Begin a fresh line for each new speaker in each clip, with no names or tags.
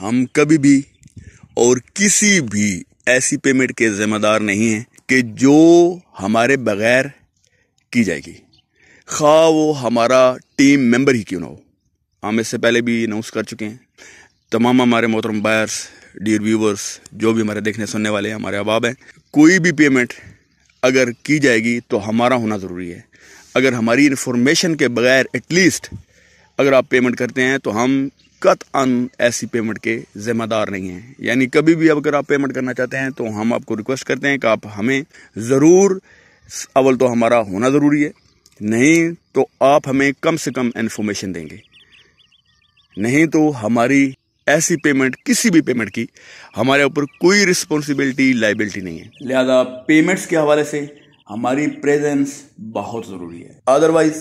हम कभी भी और किसी भी ऐसी पेमेंट के ज़िम्मेदार नहीं हैं कि जो हमारे बगैर की जाएगी खा वो हमारा टीम मेंबर ही क्यों ना हो हम इससे पहले भी अनाउंस कर चुके हैं तमाम हमारे मोहतरम बायर्स डियर व्यूवर्स जो भी हमारे देखने सुनने वाले हैं हमारे अहबाब हैं कोई भी पेमेंट अगर की जाएगी तो हमारा होना ज़रूरी है अगर हमारी इन्फॉर्मेशन के बगैर एटलीस्ट अगर आप पेमेंट करते हैं तो हम अन ऐसी पेमेंट के ज़िम्मेदार नहीं हैं यानी कभी भी अगर आप पेमेंट करना चाहते हैं तो हम आपको रिक्वेस्ट करते हैं कि आप हमें ज़रूर अव्वल तो हमारा होना ज़रूरी है नहीं तो आप हमें कम से कम इन्फॉर्मेशन देंगे नहीं तो हमारी ऐसी पेमेंट किसी भी पेमेंट की हमारे ऊपर कोई रिस्पॉन्सिबिलिटी लाइबिलिटी नहीं है लिहाजा पेमेंट्स के हवाले से हमारी प्रेजेंस बहुत ज़रूरी है otherwise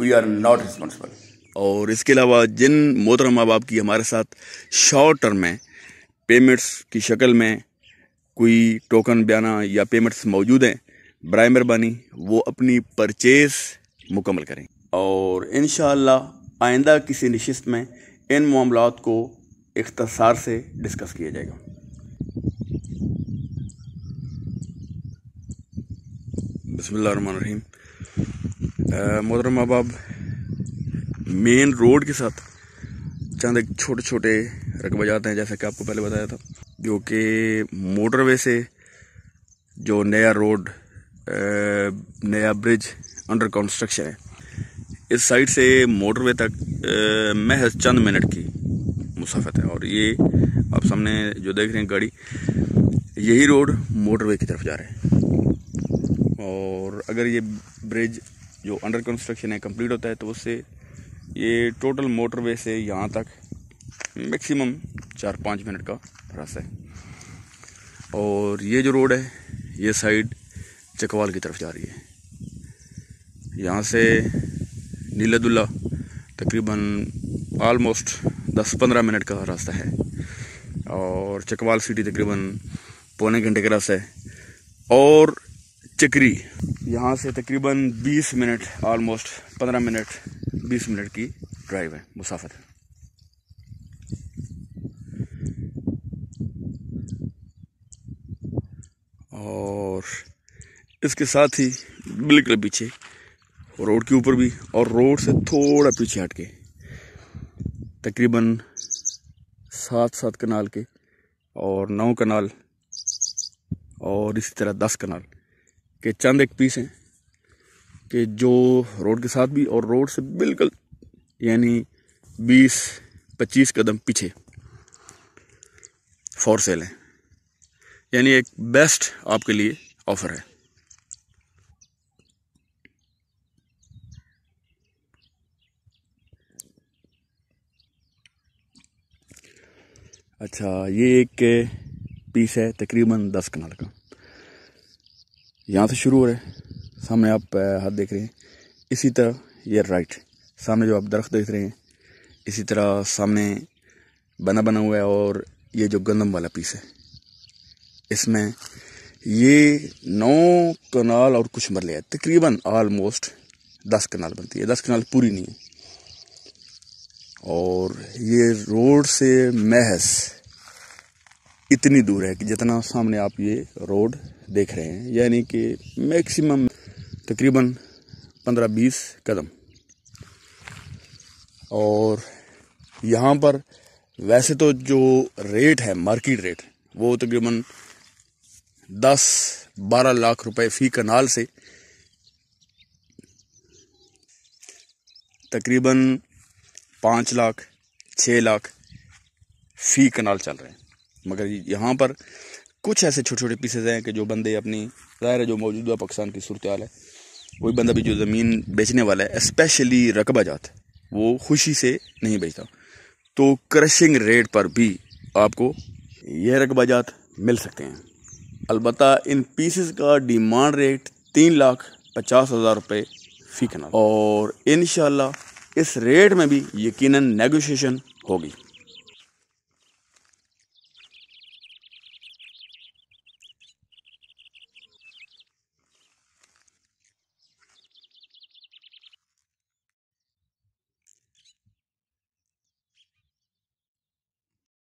we are not responsible और इसके अलावा जिन मोहतरम माँ बाप की हमारे साथ शॉर्ट टर्म में पेमेंट्स की शक्ल में कोई टोकन बयाना या पेमेंट्स मौजूद हैं बर मेहरबानी वो अपनी परचेज मुकम्मल करें और इन आइंदा किसी नशस्त में इन मामला को इख्तसार से डिस्कस किया जाएगा बसमीम मोहतरम अहबाब मेन रोड के साथ चंद एक छोटे छोटे रकबा जाते हैं जैसा कि आपको पहले बताया था जो कि मोटरवे से जो नया रोड नया ब्रिज अंडर कंस्ट्रक्शन है इस साइड से मोटरवे तक महज चंद मिनट की मुसाफत है और ये आप सामने जो देख रहे हैं गाड़ी यही रोड मोटरवे की तरफ जा रहा है और अगर ये ब्रिज जो अंडर कंस्ट्रक्शन है कंप्लीट होता है तो उससे ये टोटल मोटरवे से यहाँ तक मैक्सिमम चार पाँच मिनट का रास्ता है और ये जो रोड है ये साइड चकवाल की तरफ जा रही है यहाँ से नीलादुल्ला तकरीबन आलमोस्ट दस पंद्रह मिनट का रास्ता है और चकवाल सिटी तकरीबन पौने घंटे का रास्ता है और चकरी यहाँ से तकरीबन 20 मिनट आलमोस्ट 15 मिनट बीस मिनट की ड्राइव है मुसाफत है और इसके साथ ही बिल्कुल पीछे रोड के ऊपर भी और रोड से थोड़ा पीछे हट के तकरीबन सात सात कनाल के और नौ कनाल और इसी तरह दस कनाल के चंद एक पीस हैं कि जो रोड के साथ भी और रोड से बिल्कुल यानी 20-25 कदम पीछे फॉर सेल है यानी एक बेस्ट आपके लिए ऑफर है अच्छा ये एक पीस है तकरीबन दस कनाल का यहाँ से शुरू हो रहा है सामने आप हाथ देख रहे हैं इसी तरह ये राइट सामने जो आप दरख्त देख रहे हैं इसी तरह सामने बना बना हुआ है और ये जो गंदम वाला पीस है इसमें ये नौ कनाल और कुछ मरले है तकरीबन आलमोस्ट दस कनाल बनती है दस कनाल पूरी नहीं है और ये रोड से महज इतनी दूर है कि जितना सामने आप ये रोड देख रहे हैं यानी कि मैक्सिमम तकरीबन 15-20 कदम और यहाँ पर वैसे तो जो रेट है मार्केट रेट वो तकरीबन 10-12 लाख रुपए फी कनाल से तकरीबन पाँच लाख 6 लाख फी कनाल चल रहे हैं मगर यहाँ पर कुछ ऐसे छोटे छोटे पीसेज हैं कि जो बंदे अपनी ज़ाहिर है जो मौजूदा पाकिस्तान की सूरत हाल है कोई बंदा भी जो ज़मीन बेचने वाला है स्पेशली रकबा जात वो खुशी से नहीं बेचता तो क्रशिंग रेट पर भी आपको यह रकबा जात मिल सकते हैं अलबत् इन पीसेस का डिमांड रेट तीन लाख पचास हज़ार रुपये फी कनाल और इन इस रेट में भी यकीनन नेगोशिएशन होगी